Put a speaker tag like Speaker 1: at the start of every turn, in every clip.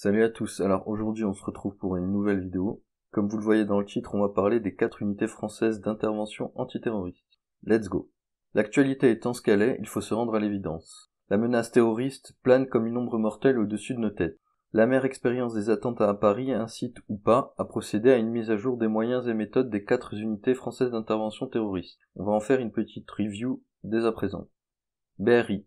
Speaker 1: Salut à tous, alors aujourd'hui on se retrouve pour une nouvelle vidéo. Comme vous le voyez dans le titre, on va parler des quatre unités françaises d'intervention antiterroriste. Let's go L'actualité étant ce qu'elle est, il faut se rendre à l'évidence. La menace terroriste plane comme une ombre mortelle au-dessus de nos têtes. La mère expérience des attentats à Paris incite ou pas à procéder à une mise à jour des moyens et méthodes des quatre unités françaises d'intervention terroriste. On va en faire une petite review dès à présent. BRI,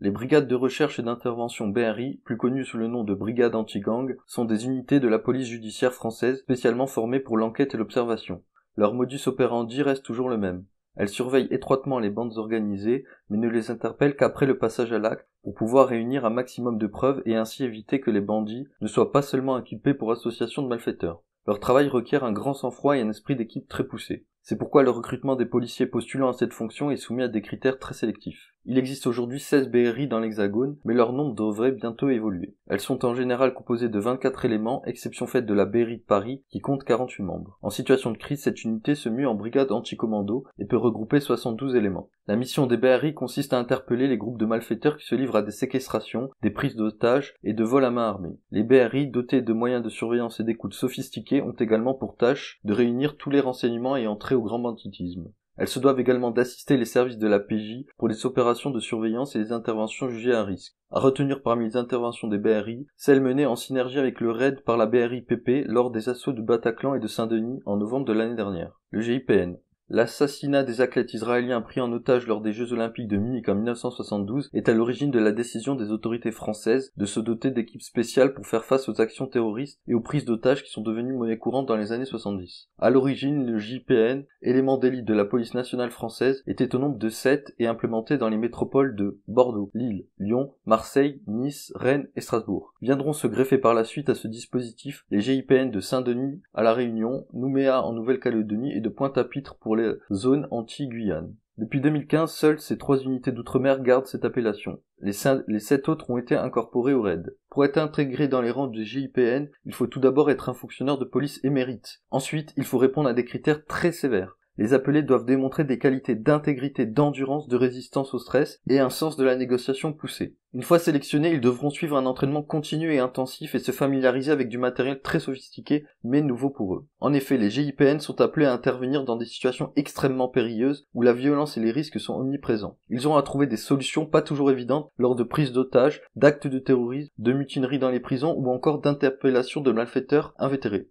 Speaker 1: les brigades de recherche et d'intervention BRI, plus connues sous le nom de Brigade anti-gang, sont des unités de la police judiciaire française spécialement formées pour l'enquête et l'observation. Leur modus operandi reste toujours le même. Elles surveillent étroitement les bandes organisées, mais ne les interpellent qu'après le passage à l'acte pour pouvoir réunir un maximum de preuves et ainsi éviter que les bandits ne soient pas seulement inculpés pour association de malfaiteurs. Leur travail requiert un grand sang-froid et un esprit d'équipe très poussé. C'est pourquoi le recrutement des policiers postulant à cette fonction est soumis à des critères très sélectifs. Il existe aujourd'hui 16 BRI dans l'Hexagone, mais leur nombre devrait bientôt évoluer. Elles sont en général composées de 24 éléments, exception faite de la BRI de Paris, qui compte 48 membres. En situation de crise, cette unité se mue en brigade anti-commando et peut regrouper 72 éléments. La mission des BRI consiste à interpeller les groupes de malfaiteurs qui se livrent à des séquestrations, des prises d'otages et de vols à main armée. Les BRI, dotés de moyens de surveillance et d'écoute sophistiqués, ont également pour tâche de réunir tous les renseignements et entrer au grand banditisme. Elles se doivent également d'assister les services de la PJ pour les opérations de surveillance et les interventions jugées à risque. À retenir parmi les interventions des BRI, celles menées en synergie avec le raid par la BRI PP lors des assauts de Bataclan et de Saint-Denis en novembre de l'année dernière. Le GIPN, L'assassinat des athlètes israéliens pris en otage lors des Jeux olympiques de Munich en 1972 est à l'origine de la décision des autorités françaises de se doter d'équipes spéciales pour faire face aux actions terroristes et aux prises d'otages qui sont devenues monnaie courante dans les années 70. À l'origine, le JPN, élément d'élite de la police nationale française, était au nombre de 7 et implémenté dans les métropoles de Bordeaux, Lille, Lyon, Marseille, Nice, Rennes et Strasbourg. Viendront se greffer par la suite à ce dispositif les GIPN de Saint-Denis, à La Réunion, Nouméa en Nouvelle-Calédonie et de Pointe-à-Pitre pour les zones anti-Guyane. Depuis 2015, seules ces trois unités d'outre-mer gardent cette appellation. Les, sept autres ont été incorporées au RAID. Pour être intégré dans les rangs du GIPN, il faut tout d'abord être un fonctionnaire de police émérite. Ensuite, il faut répondre à des critères très sévères. Les appelés doivent démontrer des qualités d'intégrité, d'endurance, de résistance au stress et un sens de la négociation poussée. Une fois sélectionnés, ils devront suivre un entraînement continu et intensif et se familiariser avec du matériel très sophistiqué mais nouveau pour eux. En effet, les GIPN sont appelés à intervenir dans des situations extrêmement périlleuses où la violence et les risques sont omniprésents. Ils auront à trouver des solutions pas toujours évidentes lors de prises d'otages, d'actes de terrorisme, de mutineries dans les prisons ou encore d'interpellations de malfaiteurs invétérés.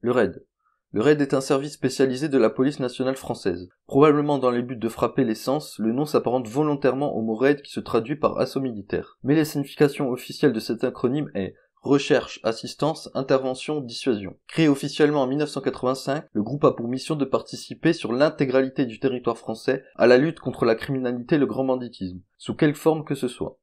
Speaker 1: Le RAID. Le RAID est un service spécialisé de la police nationale française. Probablement dans les buts de frapper l'essence, le nom s'apparente volontairement au mot RAID qui se traduit par assaut militaire. Mais la signification officielle de cet acronyme est Recherche, assistance, intervention, dissuasion. Créé officiellement en 1985, le groupe a pour mission de participer sur l'intégralité du territoire français à la lutte contre la criminalité et le grand banditisme, sous quelle forme que ce soit.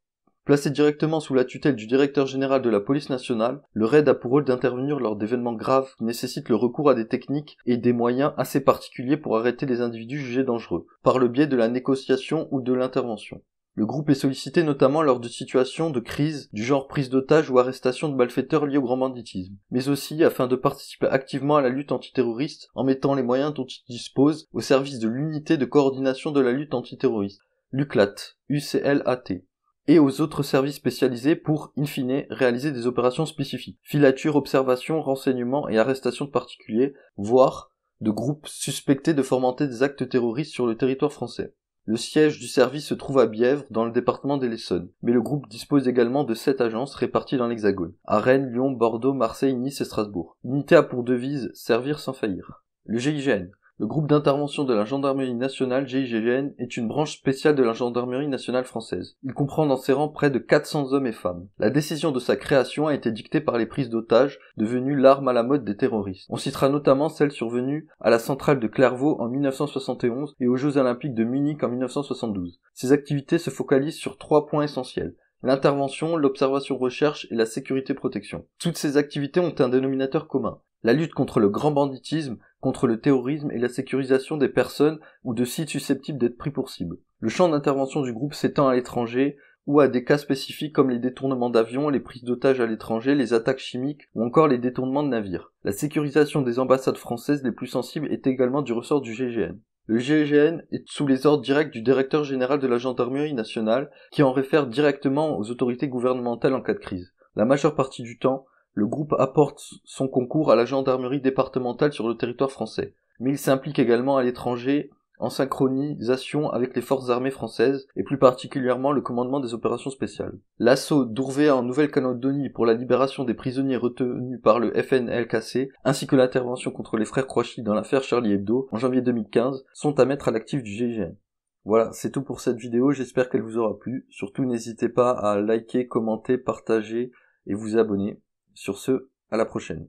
Speaker 1: Placé directement sous la tutelle du directeur général de la police nationale, le RAID a pour rôle d'intervenir lors d'événements graves qui nécessitent le recours à des techniques et des moyens assez particuliers pour arrêter les individus jugés dangereux, par le biais de la négociation ou de l'intervention. Le groupe est sollicité notamment lors de situations de crise du genre prise d'otages ou arrestation de malfaiteurs liés au grand banditisme, mais aussi afin de participer activement à la lutte antiterroriste en mettant les moyens dont il dispose au service de l'unité de coordination de la lutte antiterroriste, l'UCLAT, UCLAT, et aux autres services spécialisés pour, in fine, réaliser des opérations spécifiques. Filature, observation, renseignement et arrestation de particuliers, voire de groupes suspectés de fomenter des actes terroristes sur le territoire français. Le siège du service se trouve à Bièvre, dans le département de l'Essonne, mais le groupe dispose également de sept agences réparties dans l'Hexagone, à Rennes, Lyon, Bordeaux, Marseille, Nice et Strasbourg. L'unité a pour devise Servir sans faillir. Le GIGN, le groupe d'intervention de la gendarmerie nationale GIGN est une branche spéciale de la gendarmerie nationale française. Il comprend dans ses rangs près de 400 hommes et femmes. La décision de sa création a été dictée par les prises d'otages, devenues l'arme à la mode des terroristes. On citera notamment celle survenue à la centrale de Clairvaux en 1971 et aux Jeux olympiques de Munich en 1972. Ses activités se focalisent sur trois points essentiels l'intervention, l'observation recherche et la sécurité protection. Toutes ces activités ont un dénominateur commun. La lutte contre le grand banditisme, contre le terrorisme et la sécurisation des personnes ou de sites susceptibles d'être pris pour cible. Le champ d'intervention du groupe s'étend à l'étranger ou à des cas spécifiques comme les détournements d'avions, les prises d'otages à l'étranger, les attaques chimiques ou encore les détournements de navires. La sécurisation des ambassades françaises les plus sensibles est également du ressort du GGN. Le GGN est sous les ordres directs du directeur général de la gendarmerie nationale qui en réfère directement aux autorités gouvernementales en cas de crise. La majeure partie du temps, le groupe apporte son concours à la gendarmerie départementale sur le territoire français, mais il s'implique également à l'étranger en synchronisation avec les forces armées françaises et plus particulièrement le commandement des opérations spéciales. L'assaut d'Ourvea en Nouvelle-Calédonie pour la libération des prisonniers retenus par le FNLKC ainsi que l'intervention contre les frères Croachy dans l'affaire Charlie Hebdo en janvier 2015 sont à mettre à l'actif du GIGN. Voilà, c'est tout pour cette vidéo, j'espère qu'elle vous aura plu. Surtout n'hésitez pas à liker, commenter, partager et vous abonner. Sur ce, à la prochaine.